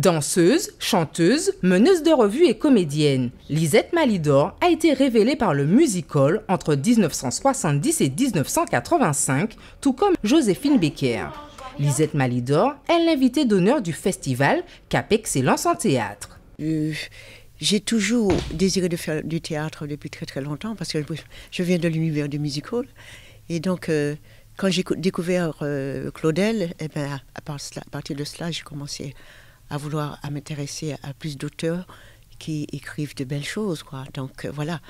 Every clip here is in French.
Danseuse, chanteuse, meneuse de revue et comédienne, Lisette Malidor a été révélée par le musical entre 1970 et 1985, tout comme Joséphine Becker. Lisette Malidor est l'invitée d'honneur du festival Cap Excellence en théâtre. Euh, j'ai toujours désiré de faire du théâtre depuis très très longtemps parce que je viens de l'univers du musical et donc euh, quand j'ai découvert euh, Claudel, eh ben, à, partir de cela, j'ai commencé à vouloir à m'intéresser à plus d'auteurs qui écrivent de belles choses. Quoi. Donc euh, voilà.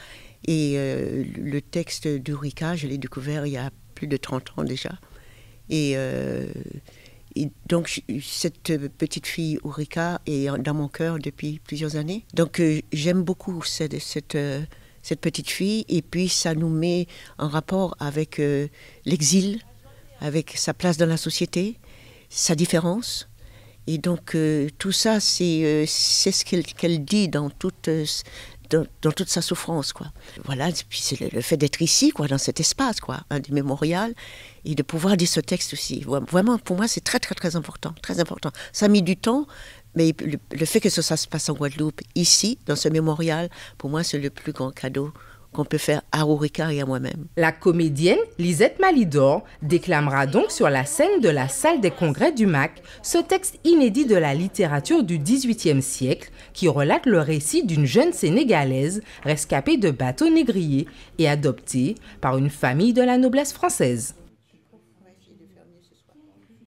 Et euh, le texte d'Urika, je l'ai découvert il y a plus de 30 ans déjà. Et, donc cette petite fille Urika est dans mon cœur depuis plusieurs années. Donc j'aime beaucoup cette cette petite fille. Et puis ça nous met en rapport avec euh, l'exil, avec sa place dans la société, sa différence. Et donc euh, tout ça, c'est euh, c'est ce qu'elle dit dans toute, dans, toute sa souffrance. Quoi. Voilà, puis c'est le, fait d'être ici, quoi, dans cet espace, quoi, hein, du mémorial, et de pouvoir dire ce texte aussi. Vraiment, pour moi, c'est très, très, très important. Très important. Ça a mis du temps, mais le, fait que ça, se passe en Guadeloupe, ici, dans ce mémorial, pour moi, c'est le plus grand cadeau qu'on peut faire à Aurica et à moi-même. La comédienne Lisette Malidor déclamera donc sur la scène de la salle des congrès du MAC ce texte inédit de la littérature du 18e siècle qui relate le récit d'une jeune Sénégalaise rescapée de bateaux négriers et adoptée par une famille de la noblesse française.